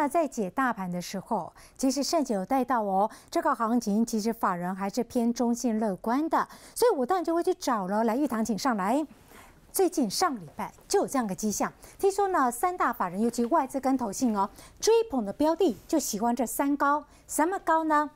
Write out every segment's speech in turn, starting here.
那在解大盘的时候，其实甚至有带到哦，这个行情其实法人还是偏中性乐观的，所以我当然就会去找了来玉堂请上来。最近上礼拜就有这样的迹象，听说呢，三大法人尤其外资跟投性哦，追捧的标的就喜欢这三高，什么高呢？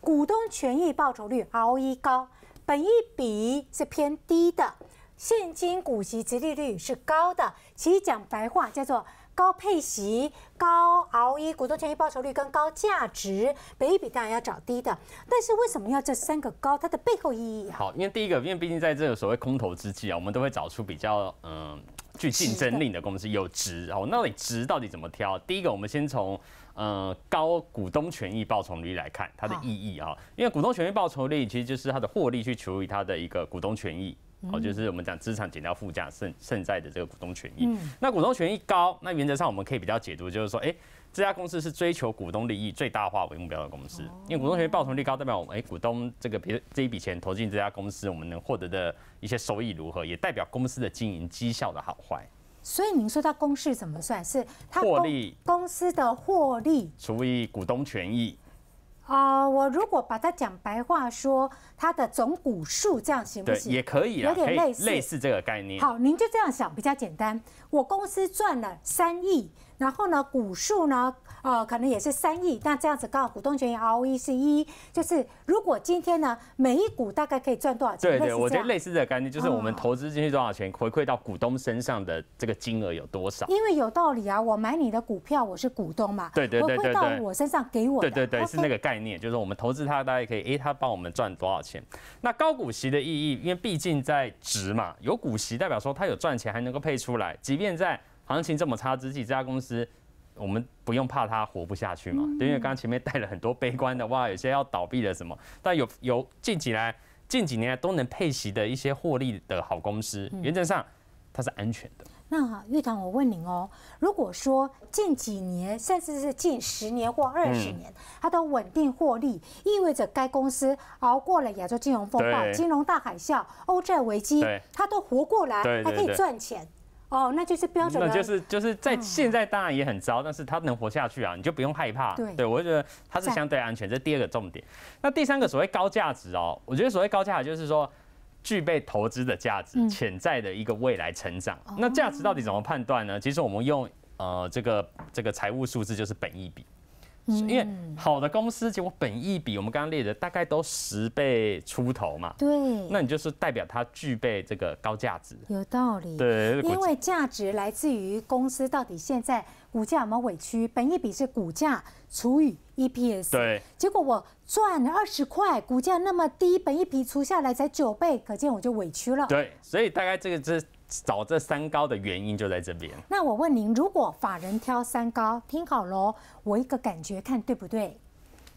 股东权益报酬率 ROE 高，本益比是偏低的，现金股息直利率是高的，其实讲白话叫做。高配息、高 ROE、股东权益报酬率跟高价值，比比当然要找低的。但是为什么要这三个高？它的背后意义？好，因为第一个，因为毕竟在这个所谓空头之际啊，我们都会找出比较嗯具竞争力的公司有值。哦，那你值到底怎么挑？第一个，我们先从呃高股东权益报酬率来看它的意义啊，因为股东权益报酬率其实就是它的获利去除以它的一个股东权益。好，就是我们讲资产减掉负债剩剩在的这个股东权益。那股东权益高，那原则上我们可以比较解读，就是说，哎，这家公司是追求股东利益最大化为目标的公司。因为股东权益报酬率高，代表我们哎股东这个如这一笔钱投进这家公司，我们能获得的一些收益如何，也代表公司的经营绩效的好坏。所以您说它公式怎么算是？它公司的获利除以股东权益。啊，我如果把它讲白话，说它的总股数这样行不行？也可以有点类似类似这个概念。好，您就这样想比较简单。我公司赚了三亿。然后呢，股数呢，呃，可能也是三亿。那这样子，刚好股东权益 ROE 是一，就是如果今天呢，每一股大概可以赚多少钱？对对，我觉得类似的概念就是我们投资进去多少钱，回馈到股东身上的这个金额有多少？因为有道理啊，我买你的股票，我是股东嘛，对对对对，回馈到我身上给我。对对对，是那个概念，就是我们投资它大概可以，哎，它帮我们赚多少钱？那高股息的意义，因为毕竟在值嘛，有股息代表说它有赚钱，还能够配出来，即便在。行情这么差之际，这家公司我们不用怕它活不下去嘛？对，因为刚刚前面带了很多悲观的哇，有些要倒闭了什么？但有有近几年、近几年来都能配息的一些获利的好公司，原则上它是安全的。那玉堂，我问您哦，如果说近几年甚至是近十年或二十年，它都稳定获利，意味着该公司熬过了亚洲金融风暴、金融大海啸、欧债危机，它都活过来，还可以赚钱。哦，那就是标准。那就是就是在现在，当然也很糟，但是他能活下去啊，你就不用害怕。对，对我觉得它是相对安全，这第二个重点。那第三个所谓高价值哦，我觉得所谓高价值就是说具备投资的价值，潜在的一个未来成长。那价值到底怎么判断呢？其实我们用呃这个这个财务数字就是本益比。因为好的公司结果本益比我们刚刚列的大概都十倍出头嘛，对，那你就是代表它具备这个高价值，有道理，对，因为价值来自于公司到底现在股价有没有委屈，本益比是股价除以 EPS，对，结果我赚了二十块，股价那么低，本益比除下来才九倍，可见我就委屈了，对，所以大概这个这。找这三高的原因就在这边。那我问您，如果法人挑三高，听好喽，我一个感觉看对不对？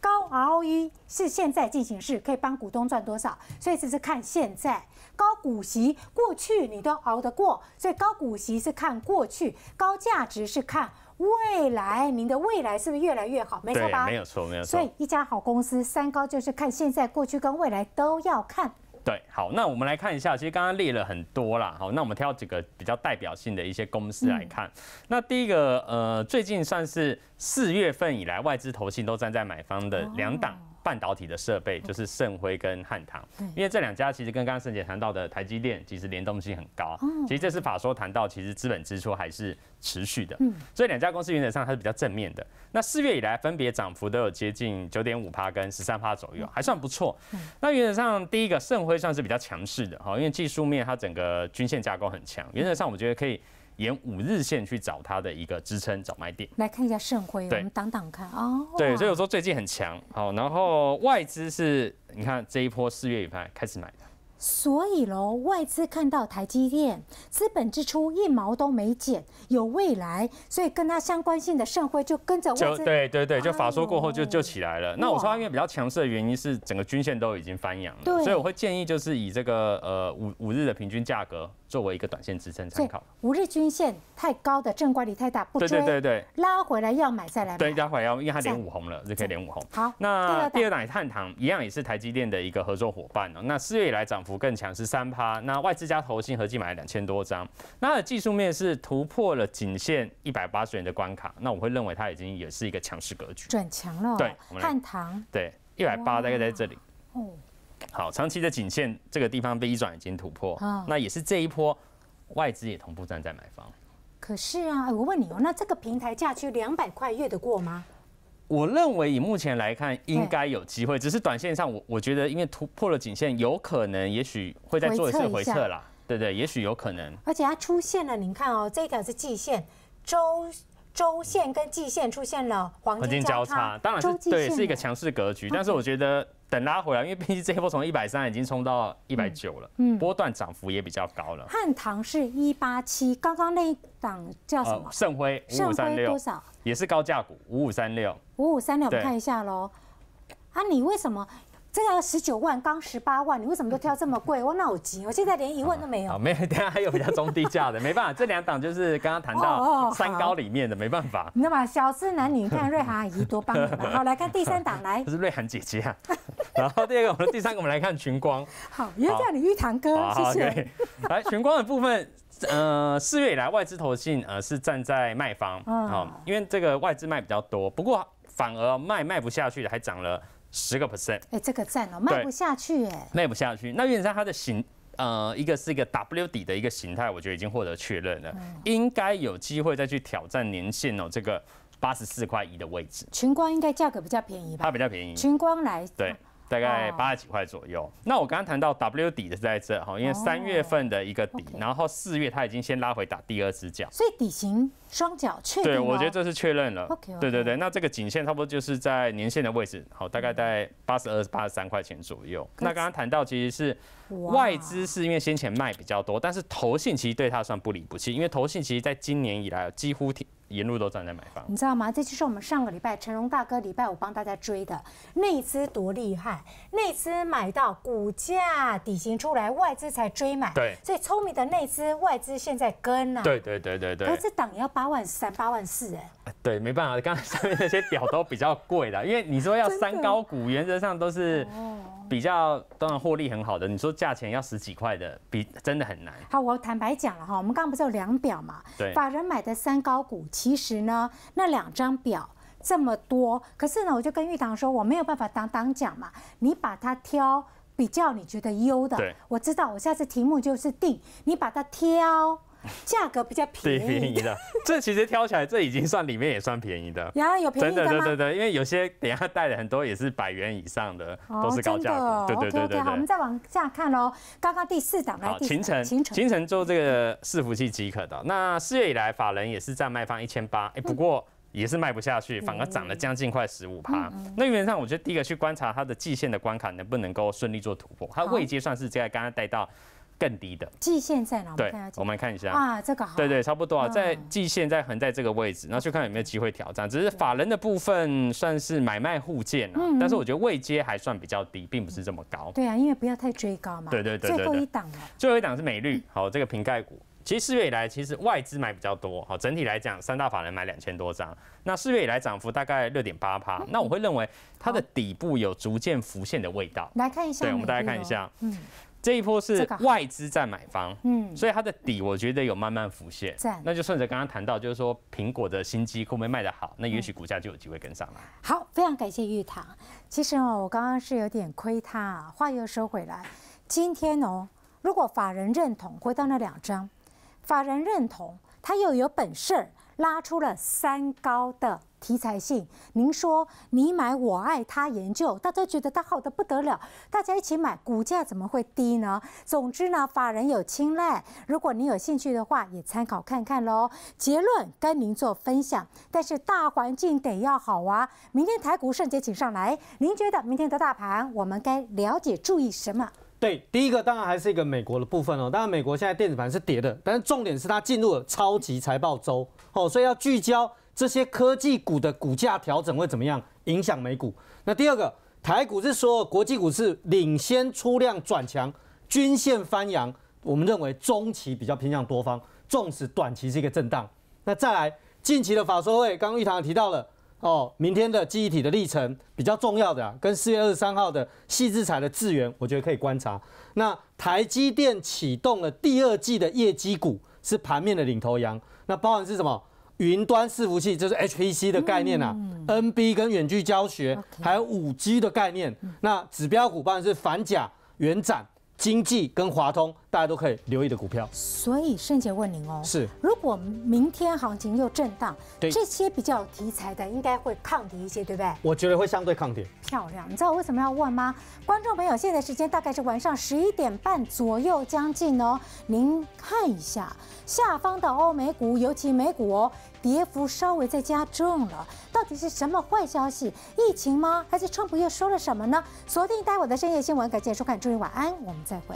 高 ROE 是现在进行式，可以帮股东赚多少，所以这是看现在；高股息过去你都熬得过，所以高股息是看过去；高价值是看未来，您的未来是不是越来越好？没错吧？没有错，没有错。所以一家好公司三高就是看现在、过去跟未来都要看。对，好，那我们来看一下，其实刚刚列了很多啦，好，那我们挑几个比较代表性的一些公司来看。那第一个，呃，最近算是四月份以来外资投信都站在买方的两档。半导体的设备就是盛辉跟汉唐，因为这两家其实跟刚刚盛姐谈到的台积电其实联动性很高，其实这是法说谈到，其实资本支出还是持续的，所以两家公司原则上它是比较正面的。那四月以来分别涨幅都有接近九点五趴跟十三趴左右，还算不错。那原则上第一个盛辉算是比较强势的哈，因为技术面它整个均线架构很强，原则上我觉得可以。沿五日线去找它的一个支撑找卖点，来看一下盛辉，我们挡挡看哦。对，所以我说最近很强，好，然后外资是，你看这一波四月以底开始买的，所以喽，外资看到台积电资本支出一毛都没减，有未来，所以跟它相关性的盛辉就跟着就对对对，就法说过后就就起来了。那我说它因为比较强势的原因是整个均线都已经翻扬了，所以我会建议就是以这个呃五五日的平均价格。作为一个短线支撑参考，五日均线太高的正乖离太大，不对，拉回来要买再来买，拉回来要因为它连五红了，就可以连五红。好，那第二档也汉唐，一样也是台积电的一个合作伙伴哦。那四月以来涨幅更强，是三趴。那外资加投信合计买了两千多张，那技术面是突破了颈线一百八十元的关卡，那我会认为它已经也是一个强势格局，转强了。对，汉唐，对，一百八大概在这里。哦。好，长期的颈线这个地方被一转已经突破，哦、那也是这一波外资也同步站在买方。可是啊，我问你哦，那这个平台价区两百块越得过吗？我认为以目前来看应该有机会，只是短线上我我觉得因为突破了颈线，有可能也许会再做一次回撤啦，对对？也许有可能。而且它出现了，你看哦，这条是季线周。周线跟季线出现了黄金交叉，当然是对是一个强势格局。但是我觉得等拉回来，因为毕竟这一波从一百三已经冲到一百九了，波段涨幅也比较高了。汉唐是一八七，刚刚那一档叫什么？盛辉五五三六，多少？也是高价股五五三六。五五三六，我看一下喽。啊，你为什么？这个十九万刚十八万，你为什么都挑这么贵？我那我急，我现在连疑问都没有。没有，等下还有比较中低价的，没办法，这两档就是刚刚谈到三高里面的，没办法。你知道吗？小资男女，看瑞涵阿姨多棒。好，来看第三档，来是瑞涵姐姐啊。然后第二个，我们第三个，我们来看群光。好，原叫李玉堂哥，谢谢。来群光的部分，呃，四月以来外资投信呃是站在卖方啊，因为这个外资卖比较多，不过反而卖卖不下去的还涨了。十个 percent，哎，这个站哦，卖不下去哎，卖不下去。那远山它的形，呃，一个是一个 W 底的一个形态，我觉得已经获得确认了，应该有机会再去挑战年限哦，这个八十四块一的位置。群光应该价格比较便宜吧？它比较便宜，群光来对。大概八十几块左右。那我刚刚谈到 W 底的在这哈，因为三月份的一个底，然后四月它已经先拉回打第二只脚，所以底型双脚确认对，我觉得这是确认了。对对对，那这个颈线差不多就是在年线的位置，好，大概在八十二、八十三块钱左右。那刚刚谈到其实是。外资是因为先前卖比较多，但是投信其实对它算不离不弃，因为投信其实在今年以来几乎沿路都站在买方。你知道吗？这就是我们上个礼拜成龙大哥礼拜我帮大家追的内资多厉害，内资买到股价底薪出来，外资才追买。对，所以聪明的内资外资现在跟了。对对对对对。可是党要八万三八万四哎。对，没办法，刚才上面那些表都比较贵的，因为你说要 三高股，原则上都是。比较当然获利很好的，你说价钱要十几块的，比真的很难。好，我坦白讲了哈，我们刚刚不是有两表嘛？对，法人买的三高股，其实呢，那两张表这么多，可是呢，我就跟玉堂说，我没有办法当当讲嘛，你把它挑比较你觉得优的，我知道，我下次题目就是定你把它挑。价格比较平，便宜的。这其实挑起来，这已经算里面也算便宜的。呀，有便宜的吗？真的，对对对，因为有些等下带的很多也是百元以上的，都是高价的。对对对对。OK，好，我们再往下看喽。刚刚第四档来，秦城，秦城做这个伺服器即可的。那四月以来，法人也是在卖方一千八，哎，不过也是卖不下去，反而涨了将近快十五趴。那原则上，我觉得第一个去观察它的季线的关卡能不能够顺利做突破，它未阶算是这在刚刚带到。更低的季线在哪？对，我们看一下啊，这个对对，差不多啊，在季线在横在这个位置，那去看有没有机会挑战。只是法人的部分算是买卖互见啊，但是我觉得位阶还算比较低，并不是这么高。对啊，因为不要太追高嘛。对对对对。最后一档了。最后一档是美绿，好，这个瓶盖股，其实四月以来其实外资买比较多，好，整体来讲三大法人买两千多张，那四月以来涨幅大概六点八趴，那我会认为它的底部有逐渐浮现的味道。来看一下，对，我们大家看一下，嗯。这一波是外资在买方，嗯，所以它的底我觉得有慢慢浮现。那就顺着刚刚谈到，就是说苹果的新机会不会卖得好，那也许股价就有机会跟上了。好，非常感谢玉堂。其实哦，我刚刚是有点亏他啊，话又收回来。今天哦，如果法人认同，回到那两张，法人认同，他又有本事拉出了三高的。题材性，您说你买我爱他研究，大家觉得他好的不得了，大家一起买，股价怎么会低呢？总之呢，法人有青睐。如果您有兴趣的话，也参考看看喽。结论跟您做分享，但是大环境得要好啊。明天台股圣杰请上来，您觉得明天的大盘我们该了解注意什么？对，第一个当然还是一个美国的部分哦。当然，美国现在电子盘是跌的，但是重点是它进入了超级财报周哦，所以要聚焦。这些科技股的股价调整会怎么样影响美股？那第二个，台股是说国际股市领先出量转强，均线翻扬，我们认为中期比较偏向多方，纵使短期是一个震荡。那再来，近期的法说会，刚刚玉堂也提到了哦，明天的记忆体的历程比较重要的，跟四月二十三号的细枝材的资源，我觉得可以观察。那台积电启动了第二季的业绩股，是盘面的领头羊，那包含是什么？云端伺服器就是 HPC 的概念啊。n b 跟远距教学，还有五 G 的概念。那指标股当然是反甲、元展、经济跟华通。大家都可以留意的股票，所以圣杰问您哦，是如果明天行情又震荡，对这些比较题材的应该会抗跌一些，对不对？我觉得会相对抗跌，漂亮。你知道我为什么要问吗？观众朋友，现在时间大概是晚上十一点半左右将近哦，您看一下下方的欧美股，尤其美股哦，跌幅稍微在加重了。到底是什么坏消息？疫情吗？还是川普又说了什么呢？锁定待我的深夜新闻，感谢收看，祝您晚安，我们再会。